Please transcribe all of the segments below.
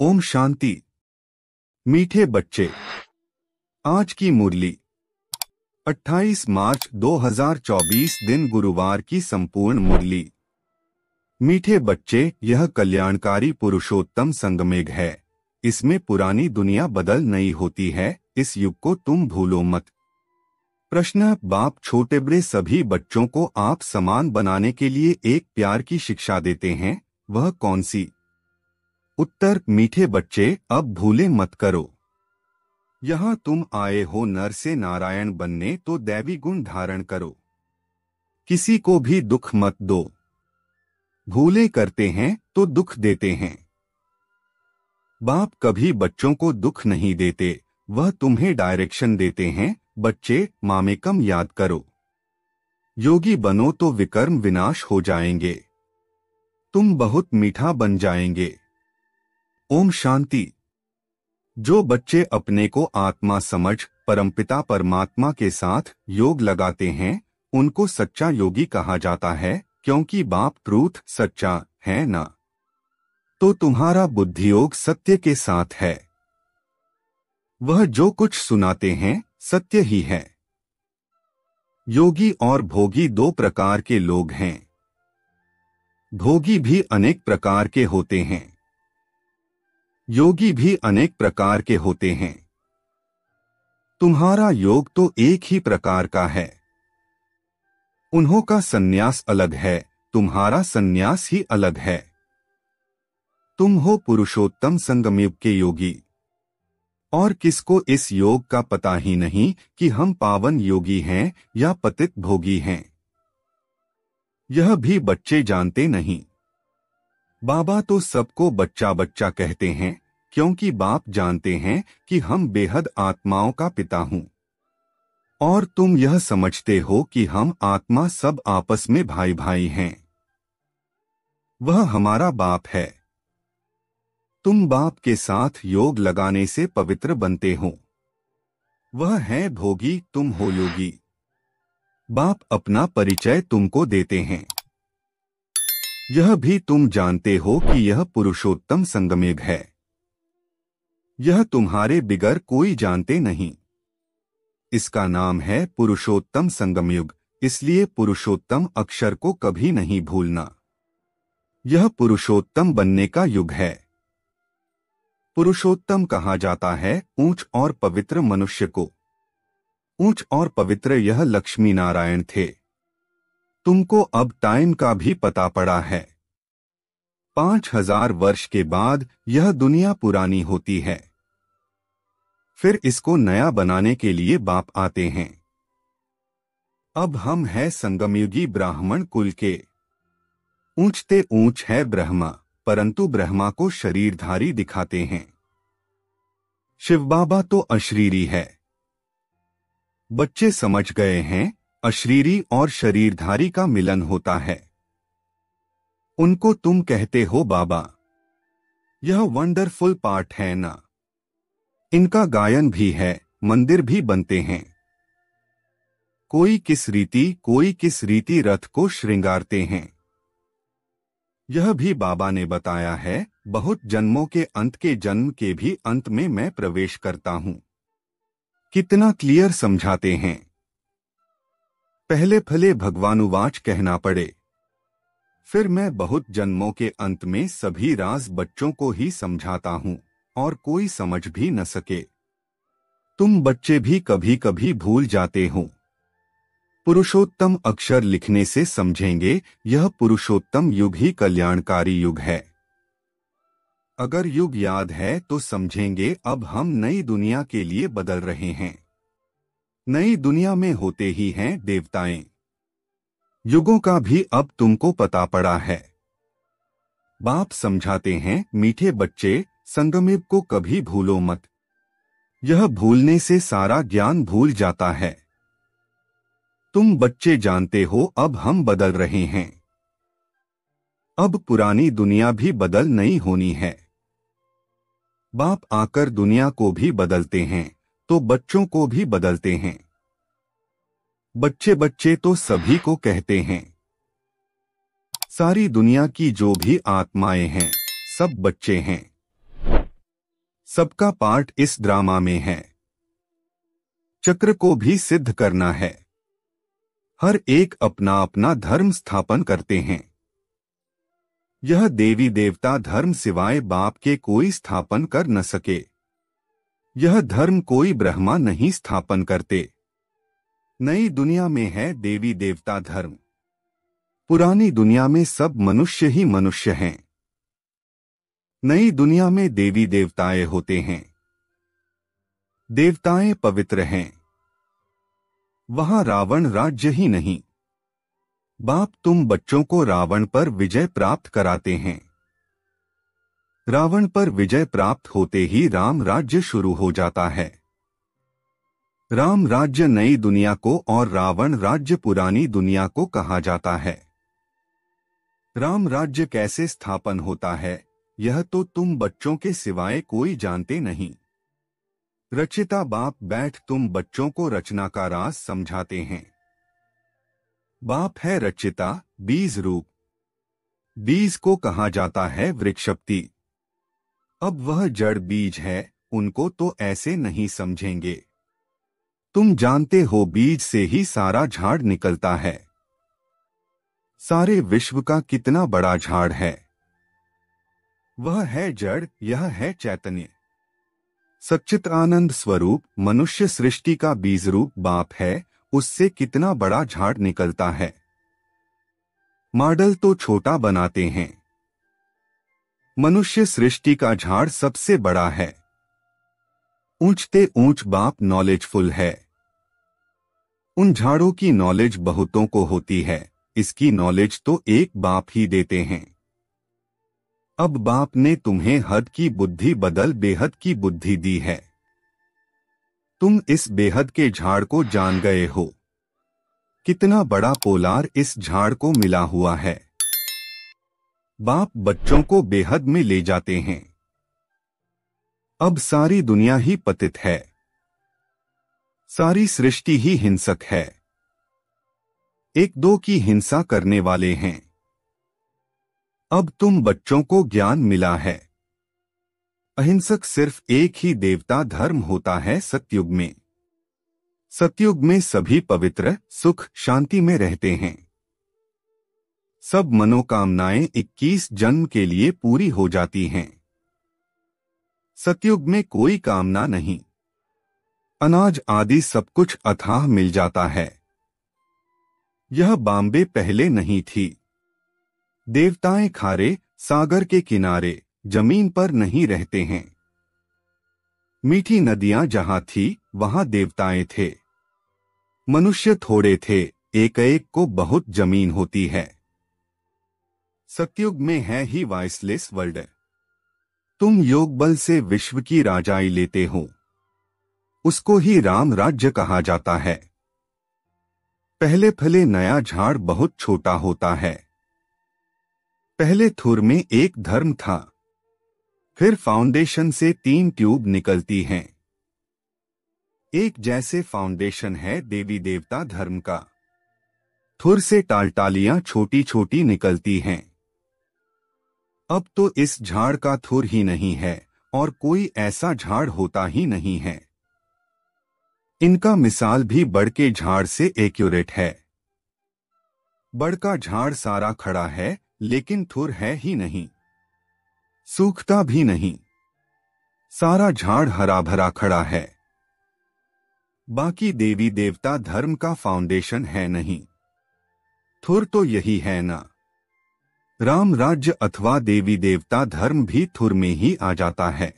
ओम शांति मीठे बच्चे आज की मुरली 28 मार्च 2024 दिन गुरुवार की संपूर्ण मुरली मीठे बच्चे यह कल्याणकारी पुरुषोत्तम संगमेघ है इसमें पुरानी दुनिया बदल नहीं होती है इस युग को तुम भूलो मत प्रश्न बाप छोटे बड़े सभी बच्चों को आप समान बनाने के लिए एक प्यार की शिक्षा देते हैं वह कौन सी उत्तर मीठे बच्चे अब भूले मत करो यहाँ तुम आए हो नर से नारायण बनने तो दैवी गुण धारण करो किसी को भी दुख मत दो भूले करते हैं तो दुख देते हैं बाप कभी बच्चों को दुख नहीं देते वह तुम्हें डायरेक्शन देते हैं बच्चे मामेकम याद करो योगी बनो तो विकर्म विनाश हो जाएंगे तुम बहुत मीठा बन जाएंगे ओम शांति जो बच्चे अपने को आत्मा समझ परमपिता परमात्मा के साथ योग लगाते हैं उनको सच्चा योगी कहा जाता है क्योंकि बाप ट्रूथ सच्चा है ना तो तुम्हारा बुद्धियोग सत्य के साथ है वह जो कुछ सुनाते हैं सत्य ही है योगी और भोगी दो प्रकार के लोग हैं भोगी भी अनेक प्रकार के होते हैं योगी भी अनेक प्रकार के होते हैं तुम्हारा योग तो एक ही प्रकार का है उन्हों का सन्यास अलग है तुम्हारा सन्यास ही अलग है तुम हो पुरुषोत्तम संगमयुग के योगी और किसको इस योग का पता ही नहीं कि हम पावन योगी हैं या पतित भोगी हैं यह भी बच्चे जानते नहीं बाबा तो सबको बच्चा बच्चा कहते हैं क्योंकि बाप जानते हैं कि हम बेहद आत्माओं का पिता हूं और तुम यह समझते हो कि हम आत्मा सब आपस में भाई भाई हैं वह हमारा बाप है तुम बाप के साथ योग लगाने से पवित्र बनते हो वह है भोगी तुम हो योगी बाप अपना परिचय तुमको देते हैं यह भी तुम जानते हो कि यह पुरुषोत्तम संगमेघ है यह तुम्हारे बिगर कोई जानते नहीं इसका नाम है पुरुषोत्तम संगमयुग इसलिए पुरुषोत्तम अक्षर को कभी नहीं भूलना यह पुरुषोत्तम बनने का युग है पुरुषोत्तम कहा जाता है ऊंच और पवित्र मनुष्य को ऊंच और पवित्र यह लक्ष्मी नारायण थे तुमको अब टाइम का भी पता पड़ा है पांच हजार वर्ष के बाद यह दुनिया पुरानी होती है फिर इसको नया बनाने के लिए बाप आते हैं अब हम हैं संगमयुगी ब्राह्मण कुल के ऊंचते ऊंच है ब्रह्मा परंतु ब्रह्मा को शरीरधारी दिखाते हैं शिव बाबा तो अशरीरी है बच्चे समझ गए हैं अशरीरी और शरीरधारी का मिलन होता है उनको तुम कहते हो बाबा यह वंडरफुल पार्ट है ना इनका गायन भी है मंदिर भी बनते हैं कोई किस रीति कोई किस रीति रथ को श्रृंगारते हैं यह भी बाबा ने बताया है बहुत जन्मों के अंत के जन्म के भी अंत में मैं प्रवेश करता हूं कितना क्लियर समझाते हैं पहले फले भगवानुवाच कहना पड़े फिर मैं बहुत जन्मों के अंत में सभी राज बच्चों को ही समझाता हूँ और कोई समझ भी न सके तुम बच्चे भी कभी कभी भूल जाते हो पुरुषोत्तम अक्षर लिखने से समझेंगे यह पुरुषोत्तम युग ही कल्याणकारी युग है अगर युग याद है तो समझेंगे अब हम नई दुनिया के लिए बदल रहे हैं नई दुनिया में होते ही हैं देवताएं युगों का भी अब तुमको पता पड़ा है बाप समझाते हैं मीठे बच्चे संगमेव को कभी भूलो मत यह भूलने से सारा ज्ञान भूल जाता है तुम बच्चे जानते हो अब हम बदल रहे हैं अब पुरानी दुनिया भी बदल नहीं होनी है बाप आकर दुनिया को भी बदलते हैं तो बच्चों को भी बदलते हैं बच्चे बच्चे तो सभी को कहते हैं सारी दुनिया की जो भी आत्माएं हैं सब बच्चे हैं सबका पार्ट इस ड्रामा में है चक्र को भी सिद्ध करना है हर एक अपना अपना धर्म स्थापन करते हैं यह देवी देवता धर्म सिवाय बाप के कोई स्थापन कर न सके यह धर्म कोई ब्रह्मा नहीं स्थापन करते नई दुनिया में है देवी देवता धर्म पुरानी दुनिया में सब मनुष्य ही मनुष्य हैं नई दुनिया में देवी देवताएं होते हैं देवताएं पवित्र हैं वहां रावण राज्य ही नहीं बाप तुम बच्चों को रावण पर विजय प्राप्त कराते हैं रावण पर विजय प्राप्त होते ही राम राज्य शुरू हो जाता है राम राज्य नई दुनिया को और रावण राज्य पुरानी दुनिया को कहा जाता है राम राज्य कैसे स्थापन होता है यह तो तुम बच्चों के सिवाय कोई जानते नहीं रचिता बाप बैठ तुम बच्चों को रचना का राज समझाते हैं बाप है रचिता बीज रूप बीज को कहा जाता है वृक्षपति अब वह जड़ बीज है उनको तो ऐसे नहीं समझेंगे तुम जानते हो बीज से ही सारा झाड़ निकलता है सारे विश्व का कितना बड़ा झाड़ है वह है जड़ यह है चैतन्य सचित आनंद स्वरूप मनुष्य सृष्टि का बीज रूप बाप है उससे कितना बड़ा झाड़ निकलता है मॉडल तो छोटा बनाते हैं मनुष्य सृष्टि का झाड़ सबसे बड़ा है ऊंचते ऊंच बाप नॉलेजफुल है उन झाड़ों की नॉलेज बहुतों को होती है इसकी नॉलेज तो एक बाप ही देते हैं अब बाप ने तुम्हें हद की बुद्धि बदल बेहद की बुद्धि दी है तुम इस बेहद के झाड़ को जान गए हो कितना बड़ा पोलार इस झाड़ को मिला हुआ है बाप बच्चों को बेहद में ले जाते हैं अब सारी दुनिया ही पतित है सारी सृष्टि ही हिंसक है एक दो की हिंसा करने वाले हैं अब तुम बच्चों को ज्ञान मिला है अहिंसक सिर्फ एक ही देवता धर्म होता है सत्युग में सत्युग में सभी पवित्र सुख शांति में रहते हैं सब मनोकामनाएं 21 जन्म के लिए पूरी हो जाती हैं सतयुग में कोई कामना नहीं अनाज आदि सब कुछ अथाह मिल जाता है यह बॉम्बे पहले नहीं थी देवताएं खारे सागर के किनारे जमीन पर नहीं रहते हैं मीठी नदियां जहां थी वहां देवताएं थे मनुष्य थोड़े थे एक एक को बहुत जमीन होती है सत्युग में है ही वॉइसलेस वर्ल्ड तुम योग बल से विश्व की राजाई लेते हो उसको ही राम राज्य कहा जाता है पहले फले नया झाड़ बहुत छोटा होता है पहले थुर में एक धर्म था फिर फाउंडेशन से तीन ट्यूब निकलती हैं एक जैसे फाउंडेशन है देवी देवता धर्म का थुर से टालटालियां छोटी छोटी निकलती हैं अब तो इस झाड़ का थुर ही नहीं है और कोई ऐसा झाड़ होता ही नहीं है इनका मिसाल भी बड़ के झाड़ से एक्यूरेट है बड़ का झाड़ सारा खड़ा है लेकिन थुर है ही नहीं सूखता भी नहीं सारा झाड़ हरा भरा खड़ा है बाकी देवी देवता धर्म का फाउंडेशन है नहीं थुर तो यही है ना राम राज्य अथवा देवी देवता धर्म भी थुर में ही आ जाता है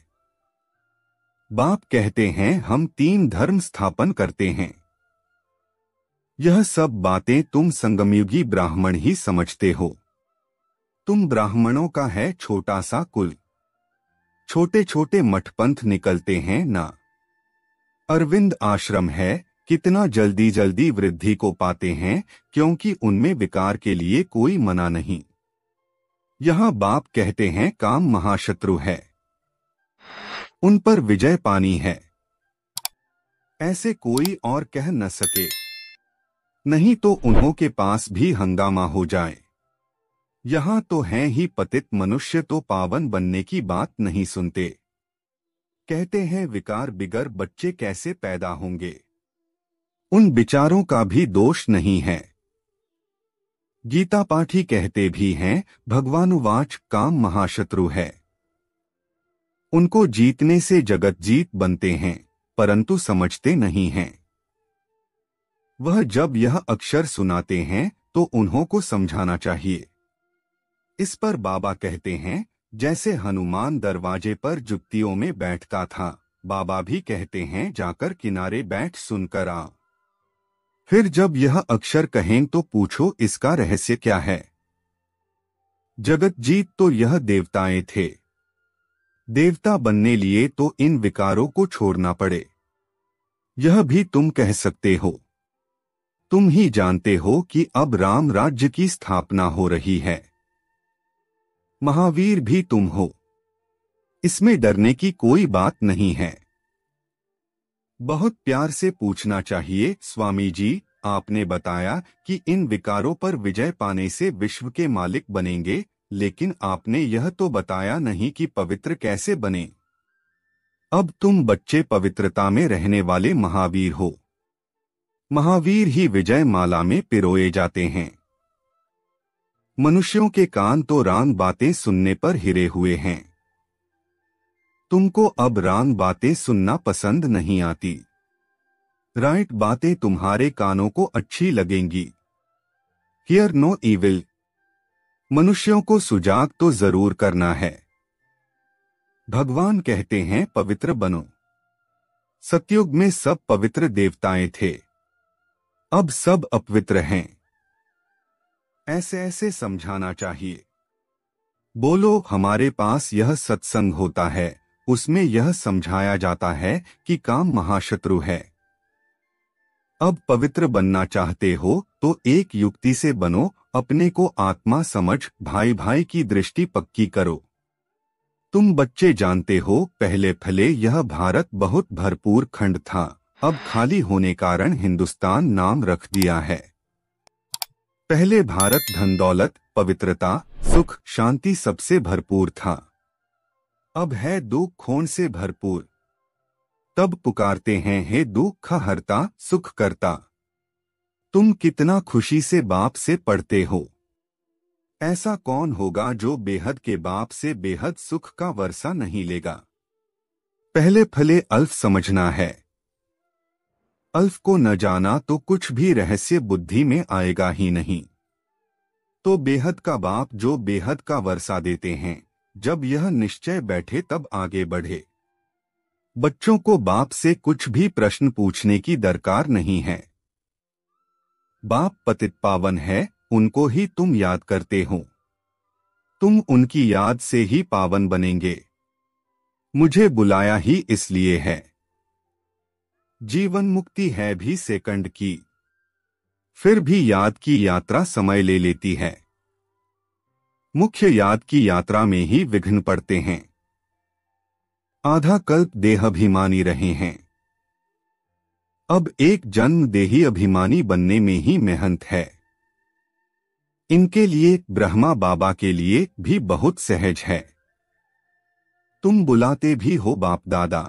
बाप कहते हैं हम तीन धर्म स्थापन करते हैं यह सब बातें तुम संगमयुगी ब्राह्मण ही समझते हो तुम ब्राह्मणों का है छोटा सा कुल छोटे छोटे मठपंथ निकलते हैं ना अरविंद आश्रम है कितना जल्दी जल्दी वृद्धि को पाते हैं क्योंकि उनमें विकार के लिए कोई मना नहीं यहाँ बाप कहते हैं काम महाशत्रु है उन पर विजय पानी है ऐसे कोई और कह न सके नहीं तो उन्हों के पास भी हंगामा हो जाए यहाँ तो हैं ही पतित मनुष्य तो पावन बनने की बात नहीं सुनते कहते हैं विकार बिगर बच्चे कैसे पैदा होंगे उन विचारों का भी दोष नहीं है गीता पाठी कहते भी हैं भगवानुवाच काम महाशत्रु है उनको जीतने से जगत जीत बनते हैं परंतु समझते नहीं हैं वह जब यह अक्षर सुनाते हैं तो उन्हों को समझाना चाहिए इस पर बाबा कहते हैं जैसे हनुमान दरवाजे पर जुत्तियों में बैठता था बाबा भी कहते हैं जाकर किनारे बैठ सुनकर आ फिर जब यह अक्षर कहें तो पूछो इसका रहस्य क्या है जगत जीत तो यह देवताएं थे देवता बनने लिए तो इन विकारों को छोड़ना पड़े यह भी तुम कह सकते हो तुम ही जानते हो कि अब राम राज्य की स्थापना हो रही है महावीर भी तुम हो इसमें डरने की कोई बात नहीं है बहुत प्यार से पूछना चाहिए स्वामी जी आपने बताया कि इन विकारों पर विजय पाने से विश्व के मालिक बनेंगे लेकिन आपने यह तो बताया नहीं कि पवित्र कैसे बने अब तुम बच्चे पवित्रता में रहने वाले महावीर हो महावीर ही विजय माला में पिरोए जाते हैं मनुष्यों के कान तो रान बातें सुनने पर हिरे हुए हैं तुमको अब रान बातें सुनना पसंद नहीं आती राइट बातें तुम्हारे कानों को अच्छी लगेंगी हियर नो इविल मनुष्यों को सुजाग तो जरूर करना है भगवान कहते हैं पवित्र बनो सत्युग में सब पवित्र देवताएं थे अब सब अपवित्र हैं ऐसे ऐसे समझाना चाहिए बोलो हमारे पास यह सत्संग होता है उसमें यह समझाया जाता है कि काम महाशत्रु है अब पवित्र बनना चाहते हो तो एक युक्ति से बनो अपने को आत्मा समझ भाई भाई की दृष्टि पक्की करो तुम बच्चे जानते हो पहले फले यह भारत बहुत भरपूर खंड था अब खाली होने कारण हिंदुस्तान नाम रख दिया है पहले भारत धन दौलत पवित्रता सुख शांति सबसे भरपूर था अब है दुख खोन से भरपूर तब पुकारते हैं हे दुख हरता सुख करता तुम कितना खुशी से बाप से पढ़ते हो ऐसा कौन होगा जो बेहद के बाप से बेहद सुख का वर्षा नहीं लेगा पहले फले अल्फ समझना है अल्फ को न जाना तो कुछ भी रहस्य बुद्धि में आएगा ही नहीं तो बेहद का बाप जो बेहद का वर्षा देते हैं जब यह निश्चय बैठे तब आगे बढ़े बच्चों को बाप से कुछ भी प्रश्न पूछने की दरकार नहीं है बाप पतित पावन है उनको ही तुम याद करते हो तुम उनकी याद से ही पावन बनेंगे मुझे बुलाया ही इसलिए है जीवन मुक्ति है भी सेकंड की फिर भी याद की यात्रा समय ले लेती है मुख्य याद की यात्रा में ही विघ्न पड़ते हैं आधा कल्प देहाभिमानी रहे हैं अब एक जन्म देही अभिमानी बनने में ही मेहनत है इनके लिए ब्रह्मा बाबा के लिए भी बहुत सहज है तुम बुलाते भी हो बाप दादा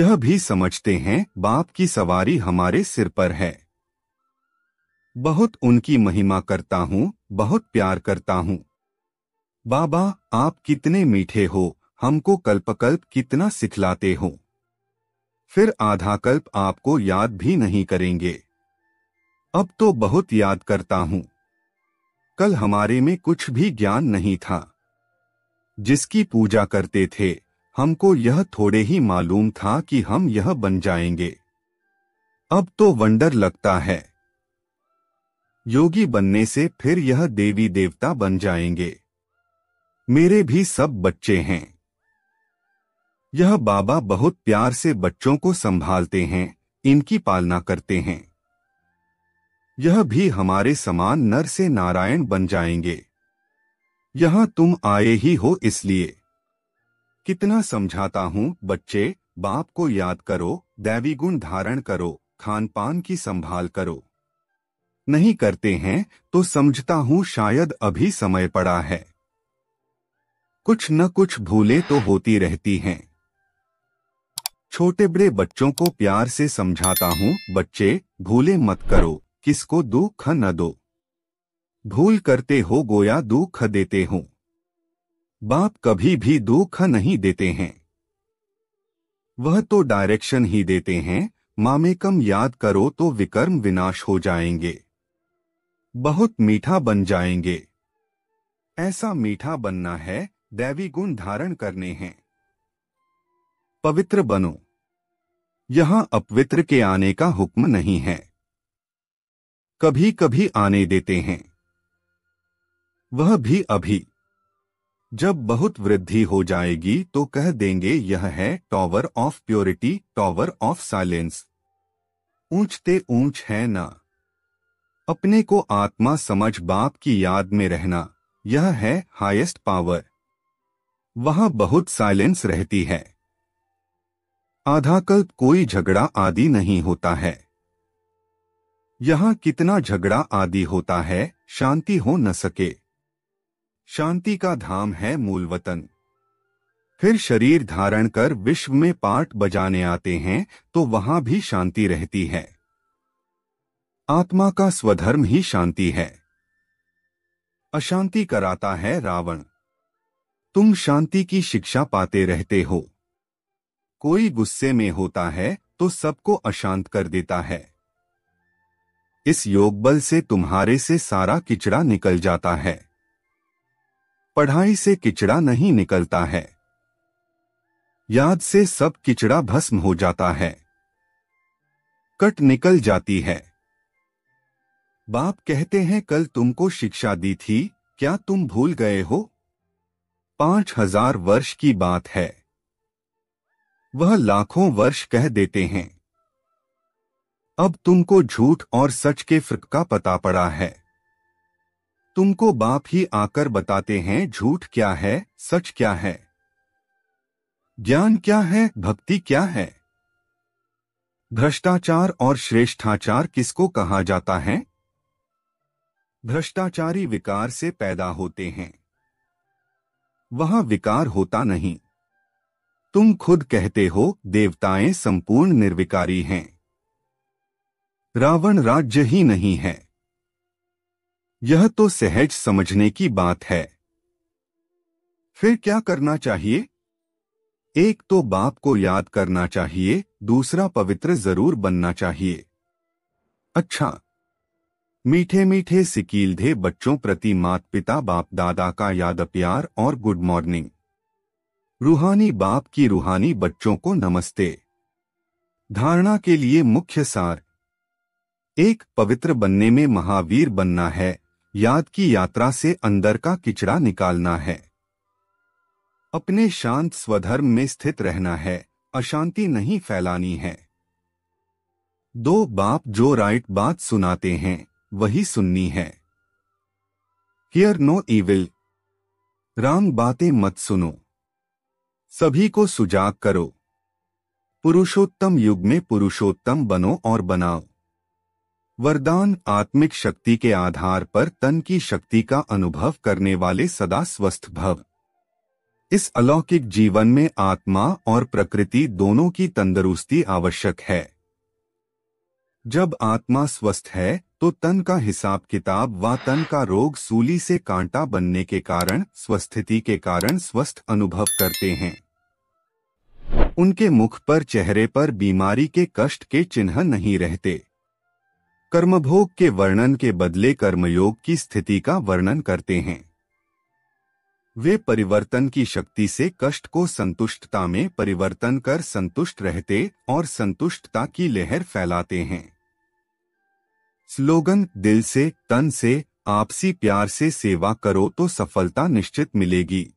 यह भी समझते हैं बाप की सवारी हमारे सिर पर है बहुत उनकी महिमा करता हूँ बहुत प्यार करता हूँ बाबा आप कितने मीठे हो हमको कल्पकल्प कितना सिखलाते हो फिर आधा कल्प आपको याद भी नहीं करेंगे अब तो बहुत याद करता हूँ कल हमारे में कुछ भी ज्ञान नहीं था जिसकी पूजा करते थे हमको यह थोड़े ही मालूम था कि हम यह बन जाएंगे अब तो वंडर लगता है योगी बनने से फिर यह देवी देवता बन जाएंगे मेरे भी सब बच्चे हैं यह बाबा बहुत प्यार से बच्चों को संभालते हैं इनकी पालना करते हैं यह भी हमारे समान नर से नारायण बन जाएंगे यहाँ तुम आए ही हो इसलिए कितना समझाता हूँ बच्चे बाप को याद करो दैवी गुण धारण करो खान पान की संभाल करो नहीं करते हैं तो समझता हूं शायद अभी समय पड़ा है कुछ न कुछ भूले तो होती रहती हैं छोटे बड़े बच्चों को प्यार से समझाता हूँ बच्चे भूले मत करो किसको दुख न दो भूल करते हो गोया दुख देते हो बाप कभी भी दुख नहीं देते हैं वह तो डायरेक्शन ही देते हैं मामे कम याद करो तो विकर्म विनाश हो जाएंगे बहुत मीठा बन जाएंगे ऐसा मीठा बनना है दैवी गुण धारण करने हैं पवित्र बनो यहां अपवित्र के आने का हुक्म नहीं है कभी कभी आने देते हैं वह भी अभी जब बहुत वृद्धि हो जाएगी तो कह देंगे यह है tower of purity tower of silence ऊंचते ऊंच है ना अपने को आत्मा समझ बाप की याद में रहना यह है हाईएस्ट पावर वहां बहुत साइलेंस रहती है आधाकल्प कोई झगड़ा आदि नहीं होता है यहां कितना झगड़ा आदि होता है शांति हो न सके शांति का धाम है मूल वतन फिर शरीर धारण कर विश्व में पाठ बजाने आते हैं तो वहां भी शांति रहती है आत्मा का स्वधर्म ही शांति है अशांति कराता है रावण तुम शांति की शिक्षा पाते रहते हो कोई गुस्से में होता है तो सबको अशांत कर देता है इस योग बल से तुम्हारे से सारा किचड़ा निकल जाता है पढ़ाई से किचड़ा नहीं निकलता है याद से सब किचड़ा भस्म हो जाता है कट निकल जाती है बाप कहते हैं कल तुमको शिक्षा दी थी क्या तुम भूल गए हो पांच हजार वर्ष की बात है वह लाखों वर्ष कह देते हैं अब तुमको झूठ और सच के फर्क का पता पड़ा है तुमको बाप ही आकर बताते हैं झूठ क्या है सच क्या है ज्ञान क्या है भक्ति क्या है भ्रष्टाचार और श्रेष्ठाचार किसको कहा जाता है भ्रष्टाचारी विकार से पैदा होते हैं वहां विकार होता नहीं तुम खुद कहते हो देवताएं संपूर्ण निर्विकारी हैं रावण राज्य ही नहीं है यह तो सहज समझने की बात है फिर क्या करना चाहिए एक तो बाप को याद करना चाहिए दूसरा पवित्र जरूर बनना चाहिए अच्छा मीठे मीठे सिकीलधे बच्चों प्रति मात पिता बाप दादा का याद प्यार और गुड मॉर्निंग रूहानी बाप की रूहानी बच्चों को नमस्ते धारणा के लिए मुख्य सार एक पवित्र बनने में महावीर बनना है याद की यात्रा से अंदर का किचड़ा निकालना है अपने शांत स्वधर्म में स्थित रहना है अशांति नहीं फैलानी है दो बाप जो राइट बात सुनाते हैं वही सुननी है हियर नो ईविल राम बातें मत सुनो सभी को सुजाग करो पुरुषोत्तम युग में पुरुषोत्तम बनो और बनाओ वरदान आत्मिक शक्ति के आधार पर तन की शक्ति का अनुभव करने वाले सदा स्वस्थ भव इस अलौकिक जीवन में आत्मा और प्रकृति दोनों की तंदुरुस्ती आवश्यक है जब आत्मा स्वस्थ है तो तन का हिसाब किताब व तन का रोग सूली से कांटा बनने के कारण स्वस्थिति के कारण स्वस्थ अनुभव करते हैं उनके मुख पर चेहरे पर बीमारी के कष्ट के चिन्ह नहीं रहते कर्मभोग के वर्णन के बदले कर्मयोग की स्थिति का वर्णन करते हैं वे परिवर्तन की शक्ति से कष्ट को संतुष्टता में परिवर्तन कर संतुष्ट रहते और संतुष्टता की लहर फैलाते हैं स्लोगन दिल से तन से आपसी प्यार से सेवा करो तो सफलता निश्चित मिलेगी